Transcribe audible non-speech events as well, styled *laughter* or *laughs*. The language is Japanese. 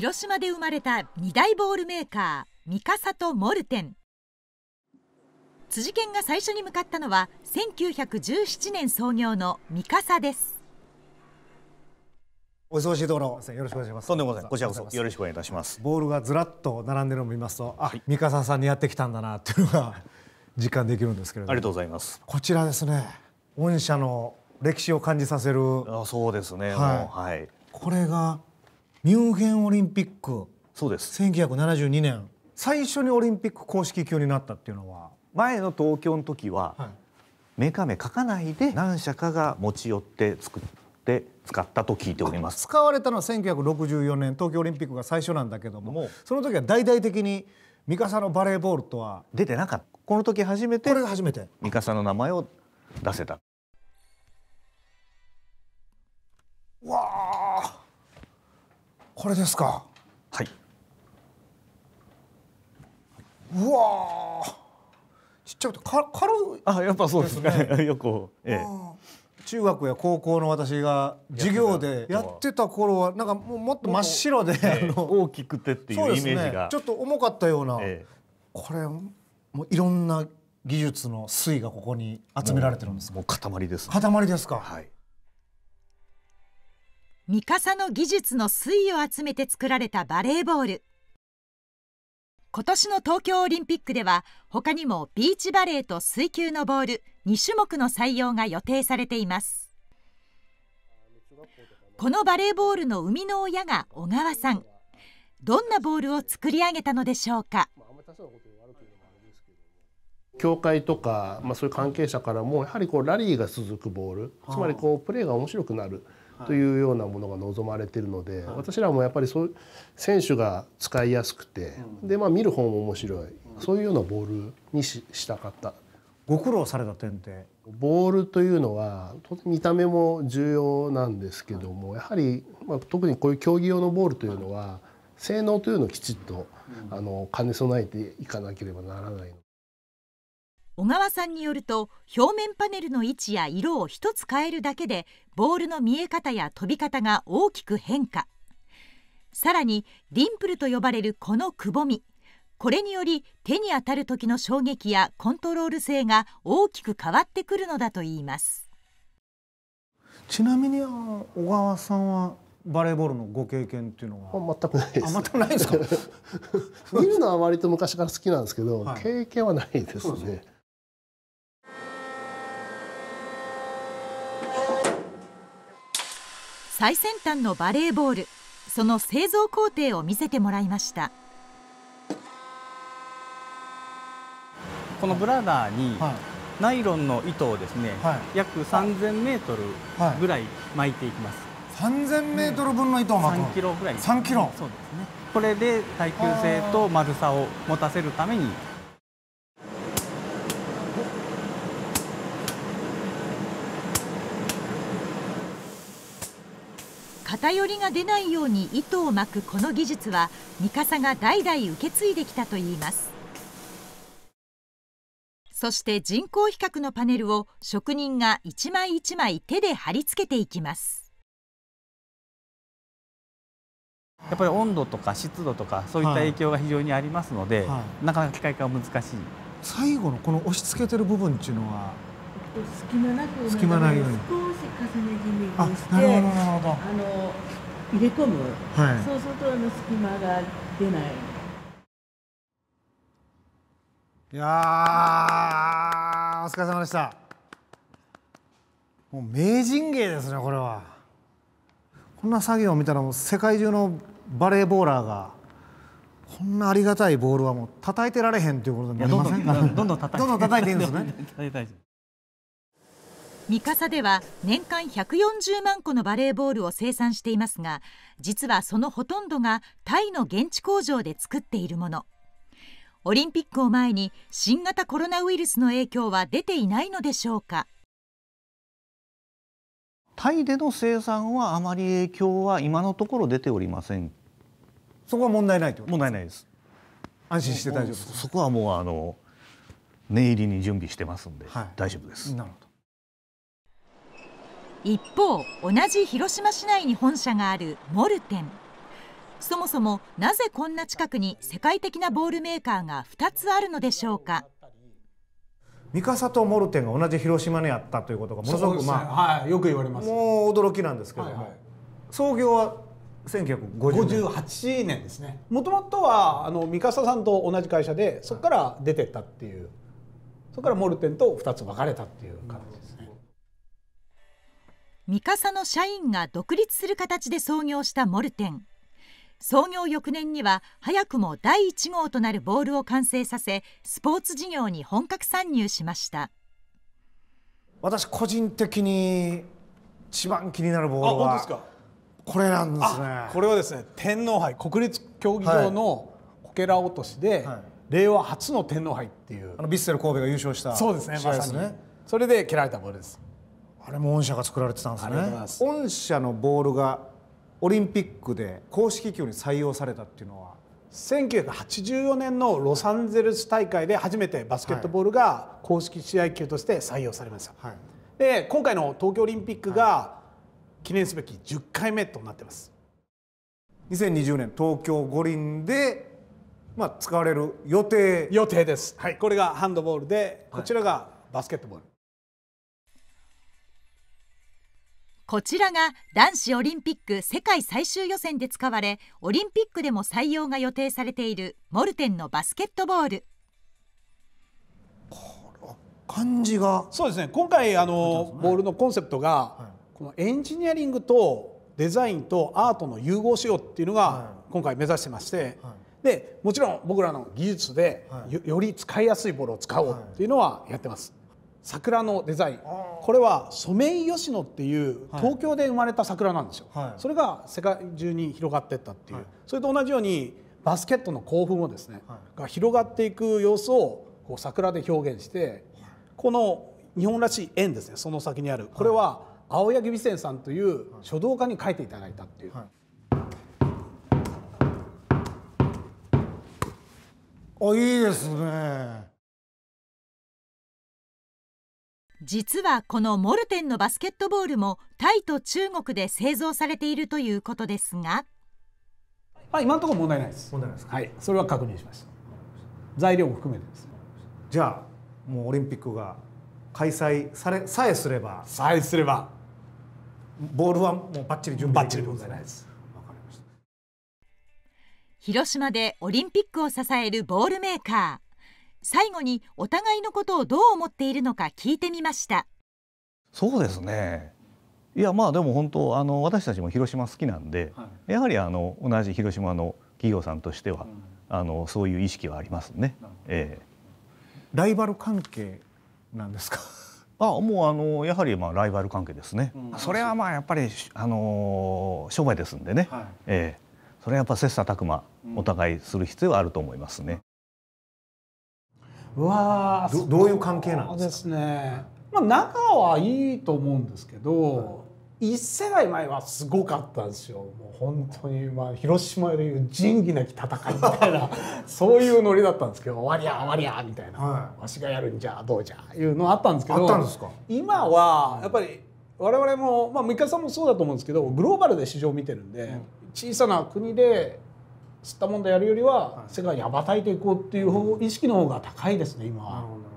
広島で生まれた二大ボールメーカー三笠とモルテン辻健が最初に向かったのは1917年創業の三笠ですお忙しいところよろしくお願いします。とんでもございません。こちらこそよろしくお願いいたします。ボールがずらっと並んでるのを見ますと、あ、三笠さんにやってきたんだなっていうのが *laughs* 実感できるんですけれども。ありがとうございます。こちらですね。御社の歴史を感じさせる。あ、そうですね。はい。はい、これがミュンヘンオリンピックそうです千九百七十二年最初にオリンピック公式級になったっていうのは前の東京の時は、はい、メカメ書かないで何社かが持ち寄って作って使ったと聞いております使われたのは1964年東京オリンピックが最初なんだけどもその時は大々的にミカサのバレーボールとは出てなかったこの時初めてこれが初めてミカサの名前を出せたわあこれですか。はい。うわちっちゃくてか軽い、あやっぱそうですねよく、ええ、中学や高校の私が授業でやってた頃はなんかもうもっと真っ白で、ええ、大きくてっていうイメージが、ね、ちょっと重かったような、え、これもういろんな技術の粋がここに集められてるんですもう塊です、ね、塊ですかはい三笠の技術の粋を集めて作られたバレーボール今年の東京オリンピックでは他にもビーチバレーと水球のボール2種目の採用が予定されていますこのバレーボールの生みの親が小川さんどんなボールを作り上げたのでしょうか協会とか、まあ、そういう関係者からもやはりこうラリーが続くボールつまりこうプレーが面白くなるというようなものが望まれているので、はい、私らもやっぱりそう選手が使いやすくて、うん、でまあ、見る方も面白い、うん、そういうようなボールにししたかった。ご苦労された点ってボールというのは見た目も重要なんですけども、はい、やはり、まあ、特にこういう競技用のボールというのは、はい、性能というのをきちっと、うん、あの兼ね備えていかなければならない。小川さんによると表面パネルの位置や色を1つ変えるだけでボールの見え方や飛び方が大きく変化さらにディンプルと呼ばれるこのくぼみこれにより手に当たる時の衝撃やコントロール性が大きく変わってくるのだといいますちなみに小川さんはバレーボールのご経験っていうのは全くないです、全くないですか *laughs* 見るのは割と昔から好きなんですけど、はい、経験はないですね。最先端のバレーボールその製造工程を見せてもらいましたこのブラダーに、ナイロンの糸をですね、はい、約3000メートルぐらい巻いていきます、はい、3000メートル分の糸を巻く3キロぐらい3キロそうですねこれで耐久性と丸さを持たせるために偏りが出ないように糸を巻くこの技術は三笠が代々受け継いできたといいますそして人工比較のパネルを職人が一枚一枚手で貼り付けていきますやっぱり温度とか湿度とかそういった影響が非常にありますので、はいはい、なかなか機械化は難しい最後のこの押し付けてる部分っていうのは隙間なく隙間ないように重ねじ縫にしてあの入れ込む、はい、そうするとあの隙間が出ないいやお疲れ様でしたもう名人芸ですねこれはこんな作業を見たらもう世界中のバレーボーラーがこんなありがたいボールはもう叩いてられへんということになりませんかどんどん *laughs* どんどん叩いていいんですね *laughs* 三笠では年間140万個のバレーボールを生産していますが実はそのほとんどがタイの現地工場で作っているものオリンピックを前に新型コロナウイルスの影響は出ていないのでしょうかタイでの生産はあまり影響は今のところ出ておりませんそこは問題ないと問題ないです安心して大丈夫そこはもうあの念入りに準備してますんで、はい、大丈夫ですなるほど一方同じ広島市内に本社があるモルテンそもそもなぜこんな近くに世界的なボールメーカーが2つあるのでしょうか三笠とモルテンが同じ広島にあったということがものすごく、ね、まあ、はい、よく言われますもう驚きなんですけども、はいはい、創業は1958年ですねもともとはあの三笠さんと同じ会社でそこから出てったっていうそこからモルテンと2つ分かれたっていう感じです、三笠の社員が独立する形で創業したモルテン創業翌年には早くも第1号となるボールを完成させスポーツ事業に本格参入しました私個人的に一番気になるボールはこれなんですねこれはですね天皇杯国立競技場のこけら落としで、はい令和初の天皇杯っていうあのヴィッセル神戸が優勝したそうですねまさにそれで蹴られたボールですあれも御社が作られてたんですね御社のボールがオリンピックで公式球に採用されたっていうのは1984年のロサンゼルス大会で初めてバスケットボールが公式試合球として採用されました、はい、で今回の東京オリンピックが記念すべき10回目となってます2020年東京五輪でまあ使われる予定予定です、はい、これがハンドボールでこちらがバスケットボール、こちらが男子オリンピック世界最終予選で使われオリンピックでも採用が予定されているモルテンのバスケットボール感じがそうですね今回あの、ボールのコンセプトが、このエンジニアリングとデザインとアートの融合しようっていうのが今回目指してまして、でもちろん僕らの技術でよ,、り使いやすいボールを使おうっていうのはやってます。桜のデザインこれはソメイヨシノっていう東京で生まれた桜なんですよ、はい、それが世界中に広がってったっていう、はい、それと同じようにバスケットの興奮をですね、はい、が広がっていく様子をこう桜で表現してこの日本らしい円ですねその先にあるこれは青柳美泉さんという書道家に書いていただいたっていう。あいいですね。実はこのモルテンのバスケットボールもタイと中国で製造されているということですが、まあ、今のところ問題ないです問題ないですはいそれは確認しました材料も含めてですじゃあもうオリンピックが開催されさえすればさえすればボールはもうバッチリ準備できるでございます広島でオリンピックを支えるボールメーカー最後にお互いのことをどう思っているのか聞いてみましたそうですねいやまあでも本当あの私たちも広島好きなんで、はい、やはりあの同じ広島の企業さんとしては、うん、あのそういう意識はありますね。ええ、ライバル関係なんですか *laughs* あもうあのやはりまあライバル関係ですね、うん、それはまあやっぱりあの商売ですんでね、はい、ええ、それはやっぱ切磋琢磨お互いする必要はあると思いますね。うわどどういう関係なんですかね、まあ、仲はいいと思うんですけど、一世代前はすごかったんですよもう本当にまあ広島でいう仁義なき戦いみたいな *laughs* そういうノリだったんですけど「わりゃわりゃ」みたいな、はい、わしがやるんじゃどうじゃ」いうのあったんですけど今はやっぱり我々も、まあ、日さんもそうだと思うんですけどグローバルで市場を見てるんで、うん、小さな国で吸ったもんでやるよりは世界に羽ばたいていこうっていう意識の方が高いですね今は。